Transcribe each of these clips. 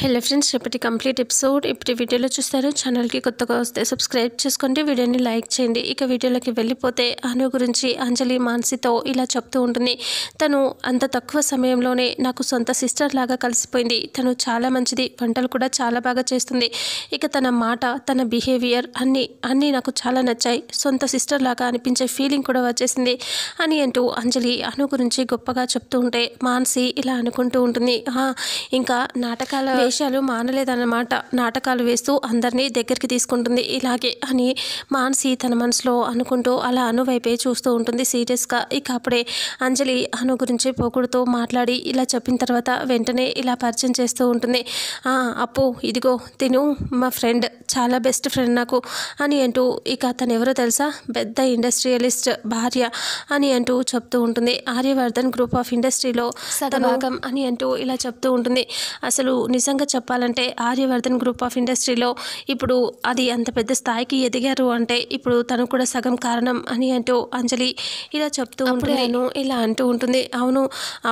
hello friends రేపటి complete episode ఇప్పుడు వీడియోలో చూస్తారు ఛానల్కి కొత్తగా వస్తే సబ్స్క్రైబ్ చేసుకోండి వీడియోని లైక్ చేయండి ఇక వీడియోలోకి వెళ్ళిపోతే అను గురించి అంజలి మాన్సితో ఇలా చెప్తూ ఉంటుంది తను అంత తక్కువ సమయంలోనే నాకు సొంత సిస్టర్ లాగా కలిసిపోయింది తను చాలా మంచిది వంటలు కూడా చాలా బాగా చేస్తుంది ఇక తన మాట తన బిహేవియర్ అన్నీ అన్నీ నాకు చాలా నచ్చాయి సొంత సిస్టర్ లాగా అనిపించే ఫీలింగ్ కూడా వచ్చేసింది అని అంటూ అంజలి అను గురించి గొప్పగా చెప్తూ ఉంటే మాన్సి ఇలా అనుకుంటూ ఉంటుంది ఇంకా నాటకాల వేషాలు మానలేదన్నమాట నాటకాలు వేస్తూ అందరినీ దగ్గరికి తీసుకుంటుంది ఇలాగే అని మానసి తన మనసులో అనుకుంటూ అలా అనువైపే చూస్తూ ఉంటుంది సీరియస్గా ఇక అప్పుడే అంజలి అను గురించి పోకుడుతో మాట్లాడి ఇలా చెప్పిన తర్వాత వెంటనే ఇలా పరిచయం చేస్తూ ఉంటుంది అప్పు ఇదిగో తిను మా ఫ్రెండ్ చాలా బెస్ట్ ఫ్రెండ్ నాకు అని అంటూ ఇక తను ఎవరో తెలుసా పెద్ద ఇండస్ట్రియలిస్ట్ భార్య అని అంటూ చెప్తూ ఉంటుంది ఆర్యవర్ధన్ గ్రూప్ ఆఫ్ ఇండస్ట్రీలో సగభాగం అని అంటూ ఇలా చెప్తూ ఉంటుంది అసలు నిజం నిజంగా చెప్పాలంటే ఆర్యవర్ధన్ గ్రూప్ ఆఫ్ ఇండస్ట్రీలో ఇప్పుడు అది అంత పెద్ద స్థాయికి ఎదిగారు అంటే ఇప్పుడు తను కూడా సగం కారణం అని అంటూ అంజలి ఇలా చెప్తూ ఉంటుంది నేను ఇలా అంటూ ఉంటుంది అవును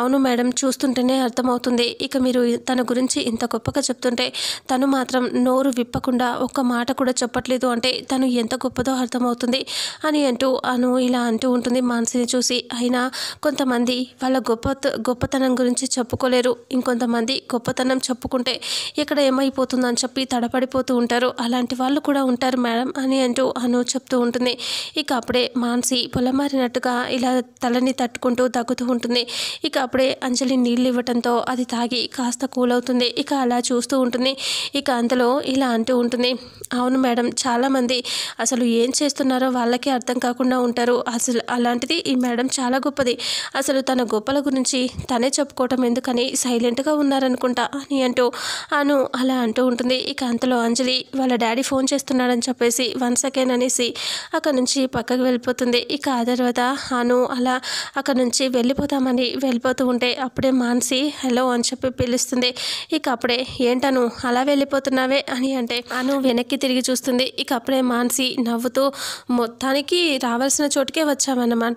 అవును మేడం చూస్తుంటేనే అర్థమవుతుంది ఇక మీరు తన గురించి ఇంత గొప్పగా చెప్తుంటే తను మాత్రం నోరు విప్పకుండా ఒక్క మాట కూడా చెప్పట్లేదు అంటే తను ఎంత గొప్పదో అర్థమవుతుంది అని అంటూ అను ఇలా అంటూ ఉంటుంది మానసిని చూసి అయినా కొంతమంది వాళ్ళ గొప్ప గొప్పతనం గురించి చెప్పుకోలేరు ఇంకొంతమంది గొప్పతనం చెప్పుకుంటే ఉంటే ఇక్కడ ఏమైపోతుందని అని చెప్పి తడపడిపోతూ ఉంటారు అలాంటి వాళ్ళు కూడా ఉంటారు మేడం అని అంటూ అను చెప్తూ ఉంటుంది ఇక అప్పుడే మాన్సి పొలమారినట్టుగా ఇలా తలని తట్టుకుంటూ తగ్గుతూ ఉంటుంది ఇక అప్పుడే అంజలి నీళ్ళు ఇవ్వటంతో అది తాగి కాస్త కూల్ అవుతుంది ఇక అలా చూస్తూ ఉంటుంది ఇక అంతలో ఇలా అంటూ ఉంటుంది అవును మేడం చాలామంది అసలు ఏం చేస్తున్నారో వాళ్ళకి అర్థం కాకుండా ఉంటారు అసలు అలాంటిది ఈ మేడం చాలా గొప్పది అసలు తన గొప్పల గురించి తనే చెప్పుకోవటం ఎందుకని సైలెంట్గా ఉన్నారనుకుంటా అని అంటూ అను అలా అంటూ ఉంటుంది ఇక అంతలో అంజలి వాళ్ళ డాడీ ఫోన్ చేస్తున్నాడని చెప్పేసి వన్ సెకండ్ అనేసి అక్కడ నుంచి పక్కకు వెళ్ళిపోతుంది ఇక ఆ తర్వాత అను అలా అక్కడ నుంచి వెళ్ళిపోతామని వెళ్ళిపోతూ ఉంటే అప్పుడే మాన్సి హలో అని చెప్పి పిలుస్తుంది ఇక అప్పుడే ఏంటను అలా వెళ్ళిపోతున్నావే అని అంటే అను వెనక్కి తిరిగి చూస్తుంది ఇక అప్పుడే మాన్సి నవ్వుతూ మొత్తానికి రావాల్సిన చోటుకే వచ్చామన్నమాట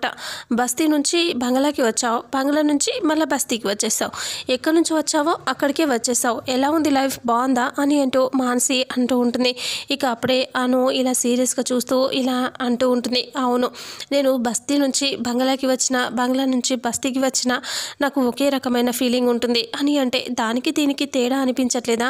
బస్తీ నుంచి బంగ్లాకి వచ్చావు బంగ్లా నుంచి మళ్ళీ బస్తీకి వచ్చేసావు ఎక్కడి నుంచి వచ్చావో అక్కడికే వచ్చేసావు ఎలా ఉంది లైఫ్ బాగుందా అని అంటూ మానసి అంటూ ఉంటుంది ఇక అప్పుడే అను ఇలా సీరియస్గా చూస్తూ ఇలా అంటూ ఉంటుంది అవును నేను బస్తీ నుంచి బంగ్లాకి వచ్చిన బంగ్లా నుంచి బస్తీకి వచ్చిన నాకు ఒకే రకమైన ఫీలింగ్ ఉంటుంది అని అంటే దానికి దీనికి తేడా అనిపించట్లేదా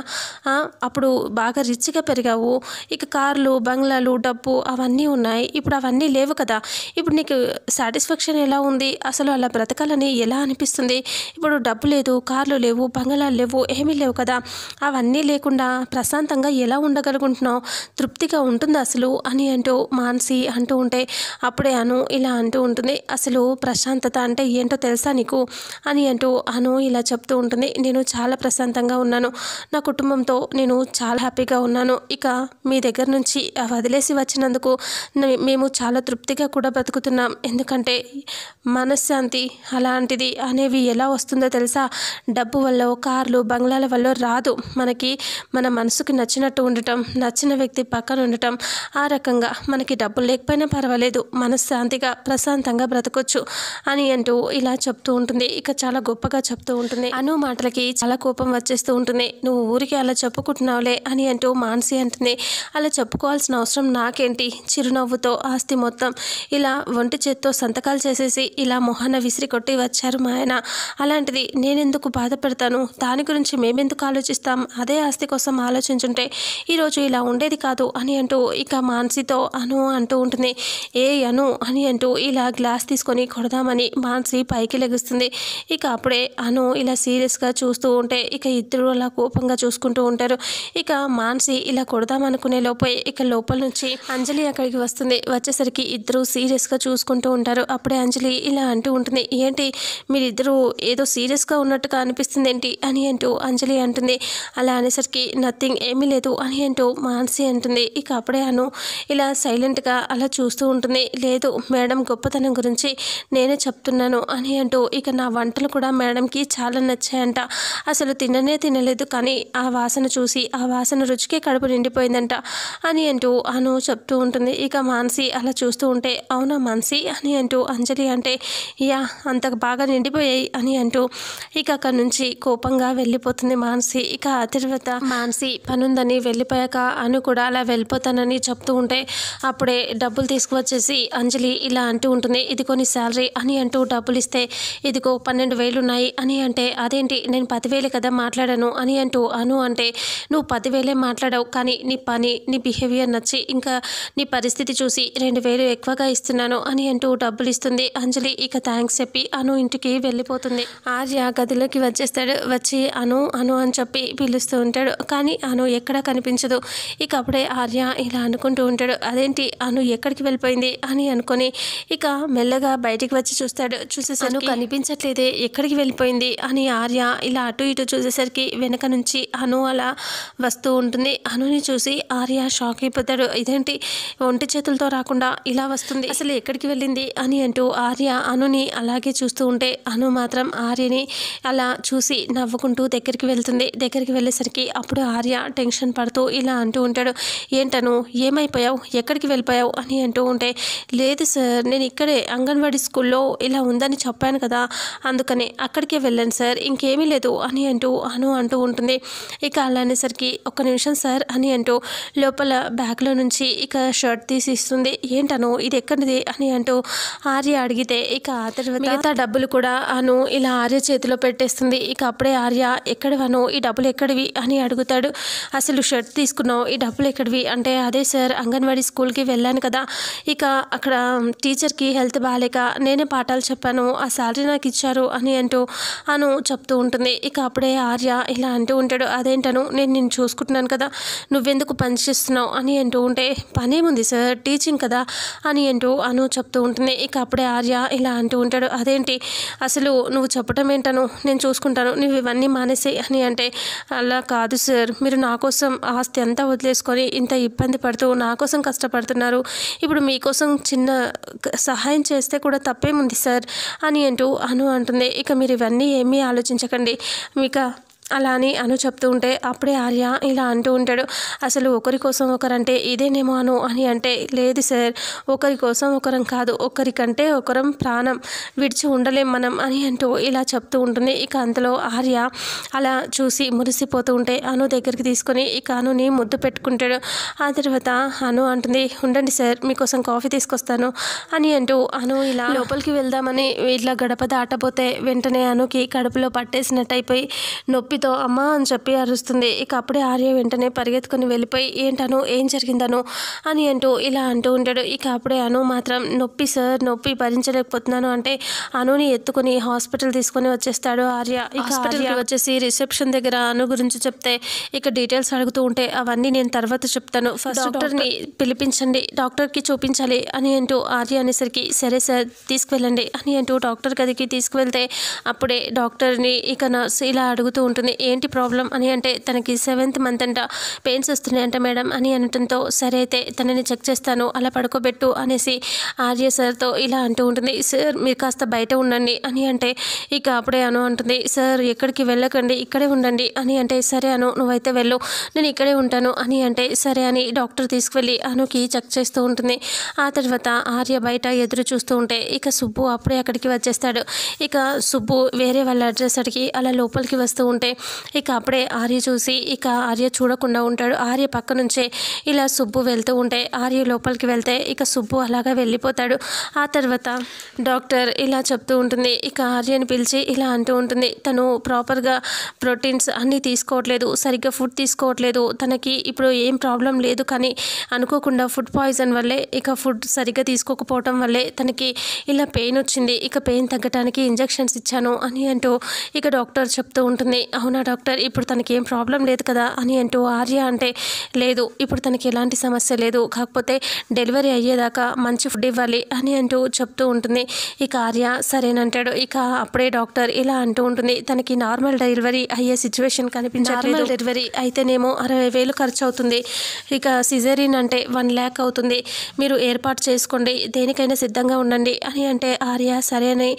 అప్పుడు బాగా రిచ్గా పెరిగావు ఇక కార్లు బంగ్లాలు డబ్బు అవన్నీ ఉన్నాయి ఇప్పుడు అవన్నీ లేవు కదా ఇప్పుడు నీకు సాటిస్ఫాక్షన్ ఎలా ఉంది అసలు అలా బ్రతకాలని ఎలా అనిపిస్తుంది ఇప్పుడు డబ్బు లేదు కార్లు లేవు బంగ్లాలు లేవు ఏమీ లేవు కదా కదా అవన్నీ లేకుండా ప్రశాంతంగా ఎలా ఉండగలుగుంటున్నావు తృప్తిగా ఉంటుంది అసలు అని అంటూ మానసి అంటూ ఉంటే అప్పుడే అను ఇలా అంటూ ఉంటుంది అసలు ప్రశాంతత అంటే ఏంటో తెలుసా నీకు అని అంటూ అను ఇలా చెప్తూ ఉంటుంది నేను చాలా ప్రశాంతంగా ఉన్నాను నా కుటుంబంతో నేను చాలా హ్యాపీగా ఉన్నాను ఇక మీ దగ్గర నుంచి వదిలేసి వచ్చినందుకు మేము చాలా తృప్తిగా కూడా బతుకుతున్నాం ఎందుకంటే మనశ్శాంతి అలాంటిది అనేవి ఎలా వస్తుందో తెలుసా డబ్బు వల్ల కార్లు బంగ్లాల వల్ల రాదు మనకి మన మనసుకు నచ్చినట్టు ఉండటం నచ్చిన వ్యక్తి పక్కన ఉండటం ఆ రకంగా మనకి డబ్బులు లేకపోయినా పర్వాలేదు మనశ్శాంతిగా ప్రశాంతంగా బ్రతకొచ్చు అని అంటూ ఇలా చెప్తూ ఉంటుంది ఇక చాలా గొప్పగా చెప్తూ ఉంటుంది అను మాటలకి చాలా కోపం వచ్చేస్తూ ఉంటుంది నువ్వు ఊరికి అలా చెప్పుకుంటున్నావులే అని అంటూ మానసి అంటుంది అలా చెప్పుకోవాల్సిన అవసరం నాకేంటి చిరునవ్వుతో ఆస్తి మొత్తం ఇలా ఒంటి చేత్తో సంతకాలు చేసేసి ఇలా మొహాన విసిరి కొట్టి వచ్చారు మా ఆయన అలాంటిది నేనెందుకు బాధపడతాను దాని గురించి మేమెందుకు ఆలోచిస్తాం అదే ఆస్తి కోసం ఆలోచించుంటే ఈరోజు ఇలా ఉండేది కాదు అని అంటూ ఇక మాన్సితో అను అంటూ ఉంటుంది ఏ అను అని అంటూ ఇలా గ్లాస్ తీసుకొని కొడదామని మాన్సి పైకి లెగుస్తుంది ఇక అప్పుడే అను ఇలా సీరియస్గా చూస్తూ ఉంటే ఇక ఇద్దరు అలా కోపంగా చూసుకుంటూ ఉంటారు ఇక మాన్సి ఇలా కొడదామనుకునే లోపే ఇక లోపల నుంచి అంజలి అక్కడికి వస్తుంది వచ్చేసరికి ఇద్దరు సీరియస్గా చూసుకుంటూ ఉంటారు అప్పుడే అంజలి ఇలా అంటూ ఉంటుంది ఏంటి మీరిద్దరూ ఏదో సీరియస్గా ఉన్నట్టుగా అనిపిస్తుంది ఏంటి అని అంటూ అంజలి అంటూ అంటుంది అలా అనేసరికి నథింగ్ ఏమీ లేదు అని అంటూ మానసి అంటుంది ఇక అప్పుడే అను ఇలా సైలెంట్గా అలా చూస్తూ ఉంటుంది లేదు మేడం గొప్పతనం గురించి నేనే చెప్తున్నాను అని అంటూ ఇక నా వంటలు కూడా మేడంకి చాలా నచ్చాయంట అసలు తిననే తినలేదు కానీ ఆ వాసన చూసి ఆ వాసన రుచికే కడుపు నిండిపోయిందంట అని అంటూ అను చెప్తూ ఉంటుంది ఇక మాన్సి అలా చూస్తూ ఉంటే అవునా మాన్సి అని అంటూ అంజలి అంటే యా అంత బాగా నిండిపోయాయి అని అంటూ ఇక అక్కడి నుంచి కోపంగా వెళ్ళిపోతుంది మాన్సి చూసి ఇక తర్వాత మాన్సి పనుందని వెళ్ళిపోయాక అను కూడా అలా వెళ్ళిపోతానని చెప్తూ ఉంటే అప్పుడే డబ్బులు తీసుకువచ్చేసి అంజలి ఇలా అంటూ ఉంటుంది ఇదిగో నీ శాలరీ అని అంటూ డబ్బులు ఇస్తే ఇదిగో పన్నెండు వేలు ఉన్నాయి అని అంటే అదేంటి నేను పదివేలే కదా మాట్లాడాను అని అంటూ అను అంటే నువ్వు పదివేలే మాట్లాడావు కానీ నీ పని నీ బిహేవియర్ నచ్చి ఇంకా నీ పరిస్థితి చూసి రెండు వేలు ఎక్కువగా ఇస్తున్నాను అని అంటూ డబ్బులు ఇస్తుంది అంజలి ఇక థ్యాంక్స్ చెప్పి అను ఇంటికి వెళ్ళిపోతుంది ఆర్య గదిలోకి వచ్చేస్తాడు వచ్చి అను అను అని చెప్పి పిలుస్తూ ఉంటాడు కానీ అను ఎక్కడా కనిపించదు ఇక అప్పుడే ఆర్య ఇలా అనుకుంటూ ఉంటాడు అదేంటి అను ఎక్కడికి వెళ్ళిపోయింది అని అనుకొని ఇక మెల్లగా బయటికి వచ్చి చూస్తాడు చూసేసరికి అను కనిపించట్లేదే ఎక్కడికి వెళ్ళిపోయింది అని ఆర్య ఇలా అటు ఇటు చూసేసరికి వెనక నుంచి అను అలా వస్తూ ఉంటుంది అనుని చూసి ఆర్య షాక్ అయిపోతాడు ఇదేంటి ఒంటి చేతులతో రాకుండా ఇలా వస్తుంది అసలు ఎక్కడికి వెళ్ళింది అని అంటూ ఆర్య అనుని అలాగే చూస్తూ ఉంటే అను మాత్రం ఆర్యని అలా చూసి నవ్వుకుంటూ దగ్గరికి వెళ్తుంది ఉంటుంది దగ్గరికి వెళ్ళేసరికి అప్పుడు ఆర్య టెన్షన్ పడుతూ ఇలా అంటూ ఉంటాడు ఏంటను ఏమైపోయావు ఎక్కడికి వెళ్ళిపోయావు అని అంటూ ఉంటే లేదు సార్ నేను ఇక్కడే అంగన్వాడీ స్కూల్లో ఇలా ఉందని చెప్పాను కదా అందుకనే అక్కడికే వెళ్ళాను సార్ ఇంకేమీ లేదు అని అంటూ అను అంటూ ఉంటుంది ఇక అలా అనేసరికి ఒక్క నిమిషం సార్ అని అంటూ లోపల బ్యాగ్లో నుంచి ఇక షర్ట్ తీసి ఇస్తుంది ఏంటను ఇది ఎక్కడిది అని అంటూ ఆర్య అడిగితే ఇక ఆ తర్వాత మిగతా డబ్బులు కూడా అను ఇలా ఆర్య చేతిలో పెట్టేస్తుంది ఇక అప్పుడే ఆర్య వను ఈ డబ్బులు ఎక్కడివి అని అడుగుతాడు అసలు షర్ట్ తీసుకున్నావు ఈ డబ్బులు ఎక్కడివి అంటే అదే సార్ అంగన్వాడీ స్కూల్కి వెళ్ళాను కదా ఇక అక్కడ టీచర్కి హెల్త్ బాగాలేక నేనే పాఠాలు చెప్పాను ఆ శాలరీ నాకు ఇచ్చారు అని అంటూ అను చెప్తూ ఉంటుంది ఇక అప్పుడే ఆర్య ఇలా అంటూ ఉంటాడు అదేంటను నేను నిన్ను చూసుకుంటున్నాను కదా నువ్వెందుకు పని చేస్తున్నావు అని అంటూ ఉంటే పనేముంది సార్ టీచింగ్ కదా అని అంటూ అను చెప్తూ ఉంటుంది ఇక అప్పుడే ఆర్య ఇలా అంటూ ఉంటాడు అదేంటి అసలు నువ్వు చెప్పటం ఏంటను నేను చూసుకుంటాను నువ్వు ఇవన్నీ మానేసాయి అని అంటే అంటే అలా కాదు సార్ మీరు నా కోసం ఆస్తి అంతా వదిలేసుకొని ఇంత ఇబ్బంది పడుతూ నా కోసం కష్టపడుతున్నారు ఇప్పుడు మీకోసం చిన్న సహాయం చేస్తే కూడా తప్పేముంది సార్ అని అంటూ అను అంటుంది ఇక మీరు ఇవన్నీ ఏమీ ఆలోచించకండి ఇక అలా అని అను చెప్తూ ఉంటే అప్పుడే ఆర్య ఇలా అంటూ ఉంటాడు అసలు ఒకరి కోసం ఒకరంటే ఇదేనేమో అను అని అంటే లేదు సార్ ఒకరి కోసం ఒకరం కాదు ఒకరికంటే ఒకరం ప్రాణం విడిచి ఉండలేం మనం అని అంటూ ఇలా చెప్తూ ఉంటుంది ఇక అంతలో ఆర్య అలా చూసి మురిసిపోతూ ఉంటే అను దగ్గరికి తీసుకొని ఇక అనుని ముద్దు పెట్టుకుంటాడు ఆ తర్వాత అను అంటుంది ఉండండి సార్ మీకోసం కాఫీ తీసుకొస్తాను అని అంటూ అను ఇలా లోపలికి వెళ్దామని ఇలా గడప దాటపోతే వెంటనే అనుకి కడుపులో పట్టేసినట్టు అయిపోయి నొప్పి గోపితో అమ్మ అని చెప్పి అరుస్తుంది ఇక అప్పుడే ఆర్య వెంటనే పరిగెత్తుకుని వెళ్ళిపోయి ఏంటను ఏం జరిగిందను అని అంటూ ఇలా అంటూ ఉంటాడు ఇక అప్పుడే అను మాత్రం నొప్పి సార్ నొప్పి భరించలేకపోతున్నాను అంటే అనుని ఎత్తుకుని హాస్పిటల్ తీసుకొని వచ్చేస్తాడు ఆర్య హాస్పిటల్ వచ్చేసి రిసెప్షన్ దగ్గర అను గురించి చెప్తే ఇక డీటెయిల్స్ అడుగుతూ ఉంటే అవన్నీ నేను తర్వాత చెప్తాను ఫస్ట్ డాక్టర్ని పిలిపించండి డాక్టర్కి చూపించాలి అని అంటూ ఆర్య అనేసరికి సరే సార్ తీసుకువెళ్ళండి అని అంటూ డాక్టర్ గదికి తీసుకువెళ్తే అప్పుడే డాక్టర్ని ఇక నర్స్ ఇలా అడుగుతూ ఉంటుంది ఉంటుంది ఏంటి ప్రాబ్లం అని అంటే తనకి సెవెంత్ మంత్ అంట పెయిన్స్ వస్తున్నాయంట మేడం అని అనటంతో సరే అయితే తనని చెక్ చేస్తాను అలా పడుకోబెట్టు అనేసి ఆర్య సార్తో ఇలా అంటూ ఉంటుంది సార్ మీరు కాస్త బయట ఉండండి అని అంటే ఇక అప్పుడే అను అంటుంది సార్ ఎక్కడికి వెళ్ళకండి ఇక్కడే ఉండండి అని అంటే సరే అను నువ్వైతే వెళ్ళు నేను ఇక్కడే ఉంటాను అని అంటే సరే అని డాక్టర్ తీసుకువెళ్ళి అనుకి చెక్ చేస్తూ ఉంటుంది ఆ తర్వాత ఆర్య బయట ఎదురు చూస్తూ ఉంటే ఇక సుబ్బు అప్పుడే అక్కడికి వచ్చేస్తాడు ఇక సుబ్బు వేరే వాళ్ళ అడ్రస్ అడిగి అలా లోపలికి వస్తూ ఉంటే ఇక అప్పుడే ఆర్య చూసి ఇక ఆర్య చూడకుండా ఉంటాడు ఆర్య పక్క నుంచే ఇలా సుబ్బు వెళ్తూ ఉంటే ఆర్య లోపలికి వెళ్తే ఇక సుబ్బు అలాగా వెళ్ళిపోతాడు ఆ తర్వాత డాక్టర్ ఇలా చెప్తూ ఉంటుంది ఇక ఆర్యని పిలిచి ఇలా అంటూ ఉంటుంది తను ప్రాపర్గా ప్రోటీన్స్ అన్నీ తీసుకోవట్లేదు సరిగ్గా ఫుడ్ తీసుకోవట్లేదు తనకి ఇప్పుడు ఏం ప్రాబ్లం లేదు కానీ అనుకోకుండా ఫుడ్ పాయిజన్ వల్లే ఇక ఫుడ్ సరిగ్గా తీసుకోకపోవటం వల్లే తనకి ఇలా పెయిన్ వచ్చింది ఇక పెయిన్ తగ్గటానికి ఇంజెక్షన్స్ ఇచ్చాను అని అంటూ ఇక డాక్టర్ చెప్తూ ఉంటుంది అవునా డాక్టర్ ఇప్పుడు తనకి ఏం ప్రాబ్లం లేదు కదా అని అంటూ ఆర్య అంటే లేదు ఇప్పుడు తనకి ఎలాంటి సమస్య లేదు కాకపోతే డెలివరీ అయ్యేదాకా మంచి ఫుడ్ ఇవ్వాలి అని అంటూ చెప్తూ ఉంటుంది ఇక ఆర్య సరేనంటాడు ఇక అప్పుడే డాక్టర్ ఇలా అంటూ ఉంటుంది తనకి నార్మల్ డెలివరీ అయ్యే సిచ్యువేషన్ కనిపించాలి డెలివరీ అయితేనేమో అరవై వేలు ఖర్చు అవుతుంది ఇక సిజేరియన్ అంటే వన్ ల్యాక్ అవుతుంది మీరు ఏర్పాటు చేసుకోండి దేనికైనా సిద్ధంగా ఉండండి అని అంటే ఆర్య సరే అని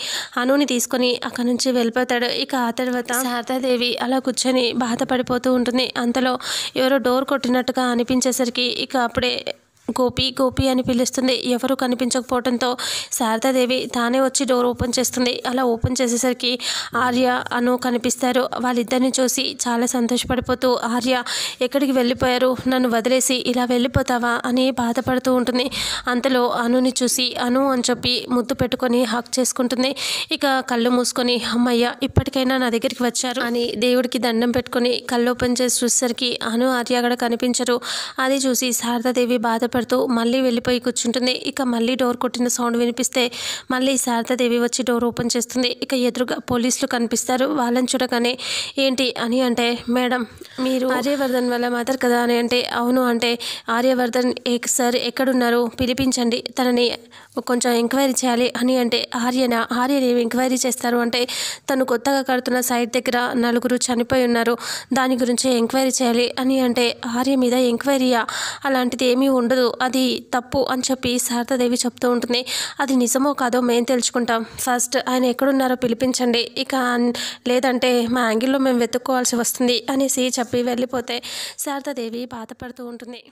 అనుని తీసుకొని అక్కడి నుంచి వెళ్ళిపోతాడు ఇక ఆ తర్వాత శారదాదేవి అలా కూర్చొని బాధపడిపోతూ ఉంటుంది అంతలో ఎవరో డోర్ కొట్టినట్టుగా అనిపించేసరికి ఇక అప్పుడే గోపి గోపి అని పిలుస్తుంది ఎవరు కనిపించకపోవడంతో శారదాదేవి తానే వచ్చి డోర్ ఓపెన్ చేస్తుంది అలా ఓపెన్ చేసేసరికి ఆర్య అను కనిపిస్తారు వాళ్ళిద్దరిని చూసి చాలా సంతోషపడిపోతూ ఆర్య ఎక్కడికి వెళ్ళిపోయారు నన్ను వదిలేసి ఇలా వెళ్ళిపోతావా అని బాధపడుతూ ఉంటుంది అంతలో అనుని చూసి అను అని చెప్పి ముద్దు పెట్టుకొని హక్ చేసుకుంటుంది ఇక కళ్ళు మూసుకొని అమ్మయ్య ఇప్పటికైనా నా దగ్గరికి వచ్చారు అని దేవుడికి దండం పెట్టుకొని కళ్ళు ఓపెన్ చేసి చూసేసరికి అను ఆర్య అక్కడ కనిపించరు అది చూసి శారదాదేవి బాధపడి భయపడుతూ మళ్ళీ వెళ్ళిపోయి కూర్చుంటుంది ఇక మళ్ళీ డోర్ కొట్టిన సౌండ్ వినిపిస్తే మళ్ళీ శారదాదేవి వచ్చి డోర్ ఓపెన్ చేస్తుంది ఇక ఎదురుగా పోలీసులు కనిపిస్తారు వాళ్ళని చూడగానే ఏంటి అని అంటే మేడం మీరు ఆర్యవర్ధన్ వల్ల మదర్ కదా అని అంటే అవును అంటే ఆర్యవర్ధన్ సార్ ఎక్కడున్నారు పిలిపించండి తనని కొంచెం ఎంక్వైరీ చేయాలి అని అంటే ఆర్యన ఆర్యన ఏమి ఎంక్వైరీ చేస్తారు అంటే తను కొత్తగా కడుతున్న సైట్ దగ్గర నలుగురు చనిపోయి ఉన్నారు దాని గురించి ఎంక్వైరీ చేయాలి అని అంటే ఆర్య మీద ఎంక్వైరీయా అలాంటిది ఏమీ ఉండదు అది తప్పు అని చెప్పి శారదాదేవి చెప్తూ ఉంటుంది అది నిజమో కాదో మేము తెలుసుకుంటాం ఫస్ట్ ఆయన ఎక్కడున్నారో పిలిపించండి ఇక లేదంటే మా యాంగిల్లో మేము వెతుక్కోవాల్సి వస్తుంది అనేసి చెప్పి వెళ్ళిపోతే శారదాదేవి బాధపడుతూ ఉంటుంది